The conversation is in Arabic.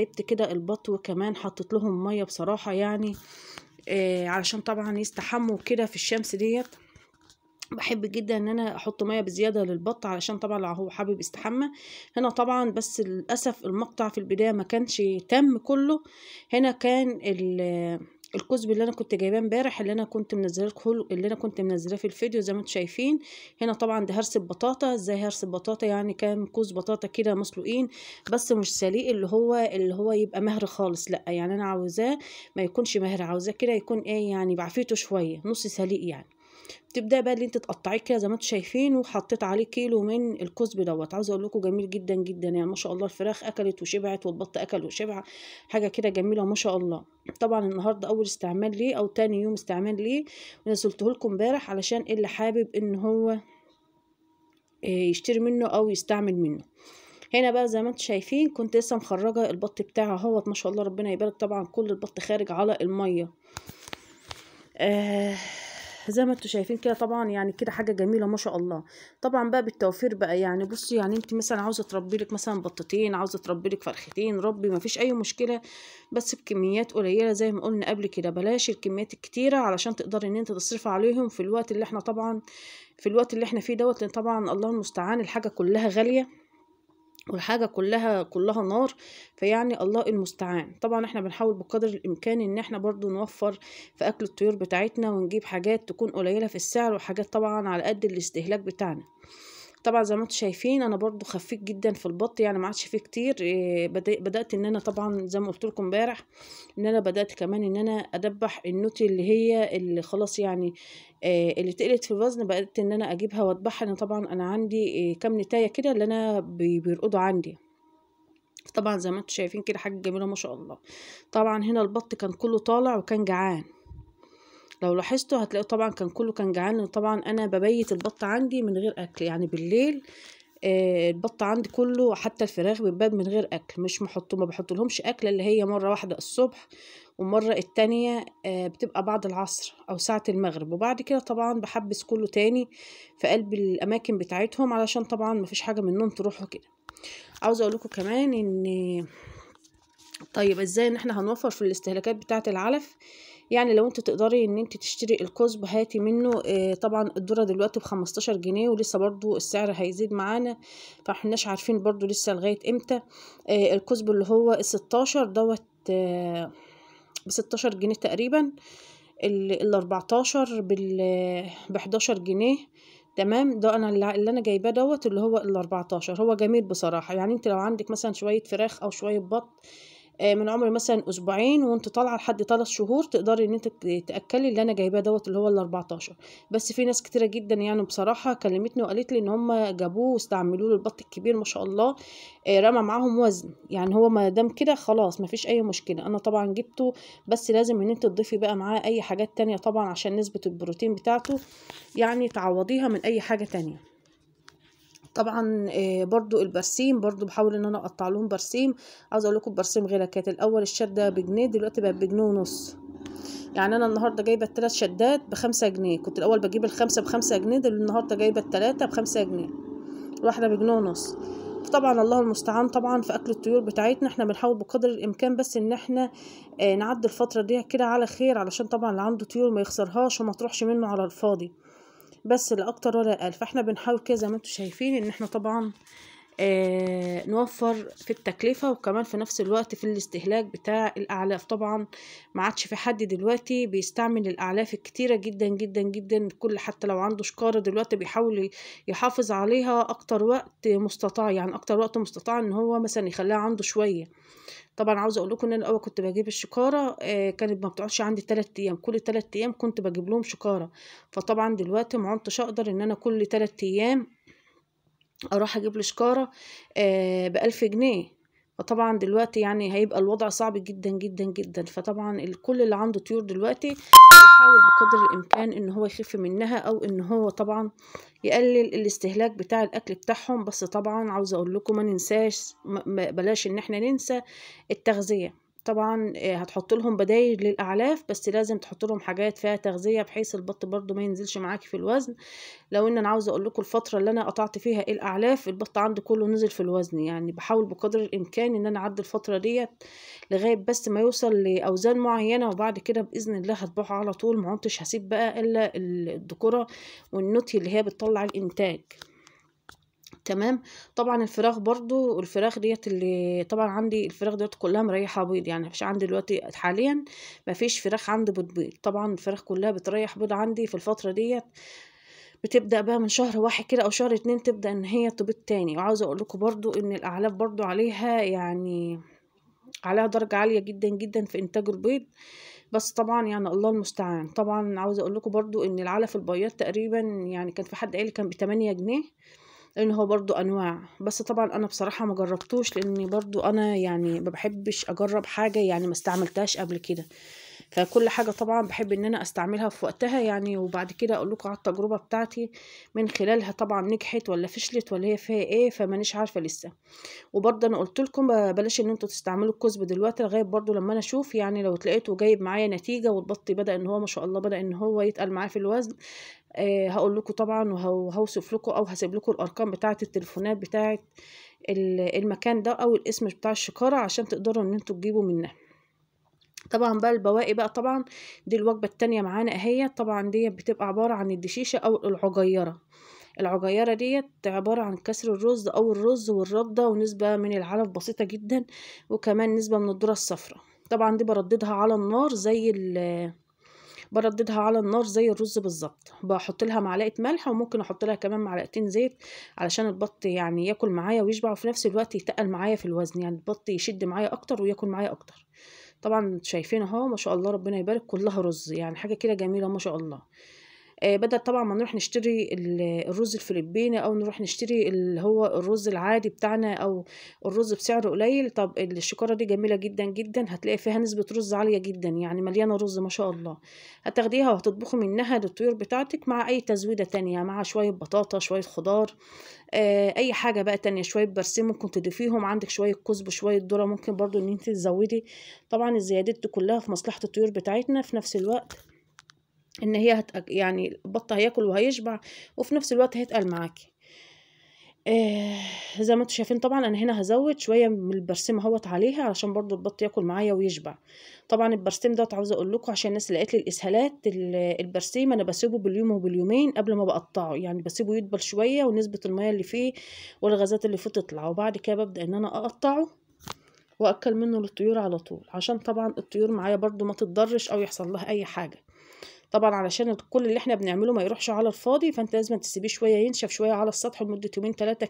جبت كده البط وكمان حطيت لهم ميه بصراحه يعني آه علشان طبعا يستحموا كده في الشمس ديت بحب جدا ان انا احط ميه بزياده للبط علشان طبعا لو هو حابب يستحمى هنا طبعا بس للاسف المقطع في البدايه ما كانش تم كله هنا كان الكزب اللي انا كنت جايباه امبارح اللي انا كنت منزلاه لكم اللي انا كنت منزلاه في الفيديو زي ما انتم شايفين هنا طبعا ده هرس بطاطا ازاي هرس بطاطا يعني كام كوز بطاطا كده مسلوقين بس مش سليق اللي هو اللي هو يبقى مهر خالص لا يعني انا عاوزاه ما يكونش مهر عاوزاه كده يكون ايه يعني بعفيته شويه نص سليق يعني بتبدأ بقى اللي انت تقطعيه كده زي ما انتوا شايفين وحطيت عليه كيلو من الكزب دوت عاوزه اقول لكم جميل جدا جدا يعني ما شاء الله الفراخ اكلت وشبعت والبط اكل وشبع حاجه كده جميله ما شاء الله طبعا النهارده اول استعمال ليه او تاني يوم استعمال ليه ونزلته لكم امبارح علشان اللي حابب ان هو آه، يشتري منه او يستعمل منه هنا بقى زي ما انتم شايفين كنت لسه مخرجه البط بتاعها اهوت ما شاء الله ربنا يبارك طبعا كل البط خارج على الميه آه زي ما انتوا شايفين كده طبعا يعني كده حاجه جميله ما شاء الله طبعا بقى بالتوفير بقى يعني بصوا يعني انت مثلا عاوزه تربي لك مثلا بطتين عاوزه تربي لك فرختين ربي ما فيش اي مشكله بس بكميات قليله زي ما قلنا قبل كده بلاش الكميات الكتيره علشان تقدري ان انت تصرفي عليهم في الوقت اللي احنا طبعا في الوقت اللي احنا فيه دوت لان طبعا الله المستعان الحاجه كلها غاليه والحاجة كلها كلها نار فيعني الله المستعان طبعا احنا بنحاول بقدر الامكان ان احنا برضو نوفر في اكل الطيور بتاعتنا ونجيب حاجات تكون قليلة في السعر وحاجات طبعا على قد الاستهلاك بتاعنا طبعا زي ما انتم شايفين انا برضو خفيت جدا في البط يعني ما عادش فيه كتير إيه، بدات ان انا طبعا زي ما قلت لكم امبارح ان انا بدات كمان ان انا ادبح النوتي اللي هي اللي خلاص يعني آه، اللي تقلت في الوزن بدات ان انا اجيبها واذبحها انا طبعا انا عندي إيه، كام نتايه كده اللي انا بيرقدوا عندي طبعا زي ما انتم شايفين كده حاجه جميله ما شاء الله طبعا هنا البط كان كله طالع وكان جعان لو لاحظتوا هتلاقوا طبعا كان كله كان جعان طبعا انا ببيت البط عندي من غير اكل يعني بالليل آه البط عندي كله حتى الفراخ بيتباد من غير اكل مش محطه ما بحط لهمش اكل اللي هي مره واحده الصبح والمره التانية آه، بتبقى بعد العصر او ساعه المغرب وبعد كده طبعا بحبس كله تاني في قلب الاماكن بتاعتهم علشان طبعا مفيش حاجه منهم تروحوا كده عاوزه اقول لكم كمان ان طيب ازاي ان احنا هنوفر في الاستهلاكات بتاعه العلف يعني لو انت تقدري ان انت تشتري الكزب هاتي منه اه طبعا الدرة دلوقتي بخمستاشر جنيه ولسه برضو السعر هيزيد معانا فاحناش عارفين برضو لسه لغايه امتى اه الكزب اللي هو الستاشر دوت اه بستاشر جنيه تقريبا الاربعتاشر آه، بحداشر جنيه تمام ده انا اللي انا جايباه دوت اللي هو الاربعتاشر هو جميل بصراحه يعني انت لو عندك مثلا شويه فراخ او شويه بط آه، من عمر مثلا اسبوعين وانت طالعه لحد ثلاث شهور تقدري ان انت تاكلي اللي انا جايباه دوت اللي هو ال 14 بس في ناس كتيره جدا يعني بصراحه كلمتني وقالت لي ان هم جابوه واستعملوه للبط الكبير ما شاء الله آه، رمى معاهم وزن يعني هو ما دام كده خلاص ما فيش اي مشكله انا طبعا جبته بس لازم ان انت تضيفي بقى معاه اي حاجات تانية طبعا عشان نسبه البروتين بتاعته يعني تعوضيها من اي حاجه تانية طبعا آه، برضو البرسيم برضو بحاول ان انا اقطع لهم برسيم عاوز اقول لكم البرسيم غير كانت الاول الشده بجنيه دلوقتي بقت بجنيه ونص يعني انا النهارده جايبه الثلاث شدات بخمسة جنيه كنت الاول بجيب الخمسه بخمسة جنيه دلوقتي النهارده جايبه الثلاثه بخمسة جنيه واحده بجنيه ونص طبعا الله المستعان طبعا في اكل الطيور بتاعتنا احنا بنحاول بقدر الامكان بس ان احنا آه، نعدي الفتره دي كده على خير علشان طبعا اللي عنده طيور ما يخسرهاش وما تروحش منه على الفاضي بس لا اكتر ولا اقل فاحنا بنحاول كده زي ما انتم شايفين ان احنا طبعا آه، نوفر في التكلفة وكمان في نفس الوقت في الاستهلاك بتاع الأعلاف طبعا ما عادش في حد دلوقتي بيستعمل الأعلاف الكتيرة جدا جدا جدا كل حتى لو عنده شكارة دلوقتي بيحاول يحافظ عليها أكتر وقت مستطاع يعني أكتر وقت مستطاع إن هو مثلا يخليها عنده شوية طبعا عاوزه اقول لكم ان انا اول كنت بجيب الشكاره آه، كانت ما بتقعدش عندي 3 ايام كل 3 ايام كنت بجيب لهم شكاره فطبعا دلوقتي ما عدتش اقدر ان انا كل 3 ايام اروح اجيب له شكاره آه، بألف جنيه فطبعا دلوقتي يعني هيبقى الوضع صعب جدا جدا جدا فطبعا كل اللي عنده طيور دلوقتي يحاول بقدر الامكان ان هو يخف منها او ان هو طبعا يقلل الاستهلاك بتاع الاكل بتاعهم بس طبعا عاوزه اقول لكم ما ننساش بلاش ان احنا ننسى التغذيه طبعا آه، هتحط لهم بدايل للاعلاف بس لازم تحط لهم حاجات فيها تغذيه بحيث البط برده ما ينزلش معاك في الوزن لو ان انا عاوزه اقول لكم الفتره اللي انا قطعت فيها الاعلاف البط عندي كله نزل في الوزن يعني بحاول بقدر الامكان ان انا اعدي الفتره ديت لغايه بس ما يوصل لاوزان معينه وبعد كده باذن الله هتبوح على طول ما عدتش هسيب بقى الا الذكوره والنوتي اللي هي بتطلع الانتاج تمام طبعا الفراخ برضو الفراخ ديت اللي طبعا عندي الفراخ ديت كلها مريحه بيض يعني مفيش عندي دلوقتي حاليا مفيش فراخ عندي بتبيض طبعا الفراخ كلها بتريح بيض عندي في الفتره ديت بتبدا بقى من شهر واحد كده او شهر اتنين تبدا ان هي تبيض تاني وعاوزه اقول لكم برضو ان الاعلاف برضو عليها يعني عليها درجه عاليه جدا جدا في انتاج البيض بس طبعا يعني الله المستعان طبعا عاوزه اقول لكم برضو ان العلف البياض تقريبا يعني كان في حد قال كان بتمانية جنيه لان هو برضو انواع بس طبعا انا بصراحه ما جربتوش لاني برضو انا يعني ما بحبش اجرب حاجه يعني ما استعملتهاش قبل كده فكل حاجه طبعا بحب ان انا استعملها في وقتها يعني وبعد كده اقول لكم على التجربه بتاعتي من خلالها طبعا نجحت ولا فشلت ولا هي فيها ايه فمانيش عارفه لسه وبرضه انا قلت لكم بلاش ان انتوا تستعملوا الكذب دلوقتي لغايه برضه لما انا اشوف يعني لو اتلقيته جايب معايا نتيجه والبط بدا ان هو ما شاء الله بدا ان هو يتقل معايا في الوزن آه، هقول لكم طبعا وهوصف لكم او هسيب لكم الارقام بتاعه التليفونات بتاعه المكان ده او الاسم بتاع الشكاره عشان تقدروا ان انتوا تجيبوا منها طبعا بقى البواقي بقى طبعا دي الوجبه التانية معانا اهي طبعا دي بتبقى عباره عن الدشيشه او العجيره العجيرة ديت عبارة عن كسر الرز أو الرز والرده ونسبة من العلف بسيطة جدا وكمان نسبة من الذرة الصفراء طبعا دي برددها على النار زي برددها على النار زي الرز بالظبط بحط لها معلقه ملح وممكن احط لها كمان معلقتين زيت علشان البط يعني ياكل معايا ويشبع وفي نفس الوقت يتقل معايا في الوزن يعني البط يشد معايا اكتر وياكل معايا اكتر طبعا شايفين اهو ما شاء الله ربنا يبارك كلها رز يعني حاجه كده جميله ما شاء الله آه، بدل طبعا ما نروح نشتري الرز الفلبيني او نروح نشتري اللي هو الرز العادي بتاعنا او الرز بسعر قليل طب الشكاره دي جميله جدا جدا هتلاقي فيها نسبه رز عاليه جدا يعني مليانه رز ما شاء الله هتاخديها وهتطبخي منها للطيور بتاعتك مع اي تزويده تانية مع شويه بطاطا شويه خضار آه، اي حاجه بقى تانية شويه برسيم ممكن تضيفيهم عندك شويه كزب شويه ذره ممكن برضو ان انت تزودي طبعا الزيادات دي كلها في مصلحه الطيور بتاعتنا في نفس الوقت ان هي هتأك يعني البطة هياكل وهيشبع وفي نفس الوقت هيتقل معاكي آه زي ما انتوا شايفين طبعا انا هنا هزود شويه من البرسيم اهوت عليها علشان برضو البط ياكل معايا ويشبع طبعا البرسيم دوت عاوزه اقول لكم عشان الناس اللي قالت لي الاسهالات البرسيم انا بسيبه باليوم وباليومين قبل ما بقطعه يعني بسيبه يدبل شويه ونسبه الميه اللي فيه والغازات اللي فيه تطلع وبعد كده ببدا ان انا اقطعه واكل منه للطيور على طول عشان طبعا الطيور معايا برضو ما تتضرش او يحصل لها اي حاجه طبعا علشان كل اللي احنا بنعمله ما يروحش على الفاضي فانت لازم تسيبيه شويه ينشف شويه على السطح لمده يومين ثلاثه